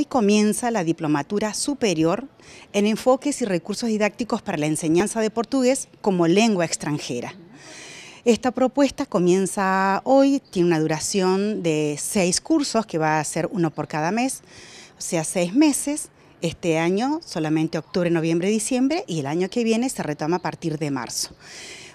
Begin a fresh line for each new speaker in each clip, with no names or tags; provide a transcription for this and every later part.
hoy comienza la Diplomatura Superior en Enfoques y Recursos Didácticos para la Enseñanza de Portugués como Lengua Extranjera. Esta propuesta comienza hoy, tiene una duración de seis cursos, que va a ser uno por cada mes, o sea, seis meses. Este año solamente octubre, noviembre, diciembre y el año que viene se retoma a partir de marzo.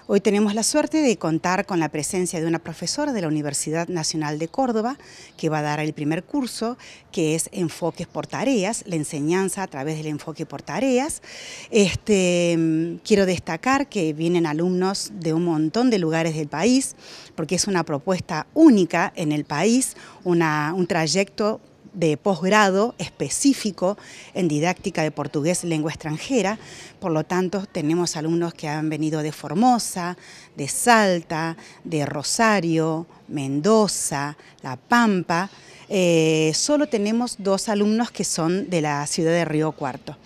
Hoy tenemos la suerte de contar con la presencia de una profesora de la Universidad Nacional de Córdoba que va a dar el primer curso que es Enfoques por Tareas, la enseñanza a través del enfoque por tareas. Este, mm, quiero destacar que vienen alumnos de un montón de lugares del país porque es una propuesta única en el país, un trayecto de posgrado específico en didáctica de portugués lengua extranjera, por lo tanto tenemos alumnos que han venido de Formosa, de Salta, de Rosario, Mendoza, La Pampa, eh, solo tenemos dos alumnos que son de la ciudad de Río Cuarto.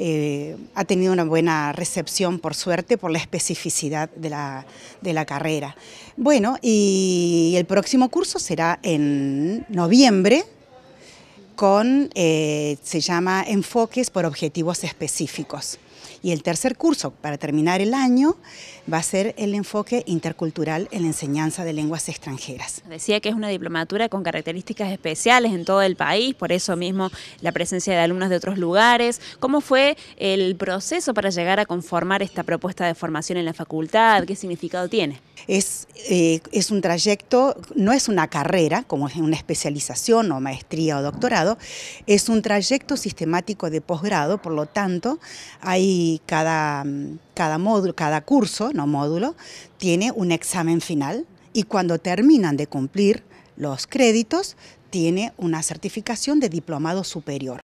Eh, ha tenido una buena recepción, por suerte, por la especificidad de la, de la, carrera. Bueno, y el próximo curso será en noviembre con, eh, se llama enfoques por objetivos específicos. Y el tercer curso, para terminar el año, va a ser el enfoque intercultural en la enseñanza de lenguas
extranjeras. Decía que es una diplomatura con características especiales en todo el país, por eso mismo la presencia de alumnos de otros lugares. ¿Cómo fue el proceso para llegar a conformar esta propuesta de formación en la facultad? ¿Qué significado tiene? Es, eh, un
trayecto, no es una carrera, como es una especialización o maestría o doctorado, es un trayecto sistemático de posgrado, por lo tanto, hay y cada, mm, cada, módulo, cada curso, no módulo, tiene un examen final y cuando terminan de cumplir los créditos, tiene una certificación de diplomado superior.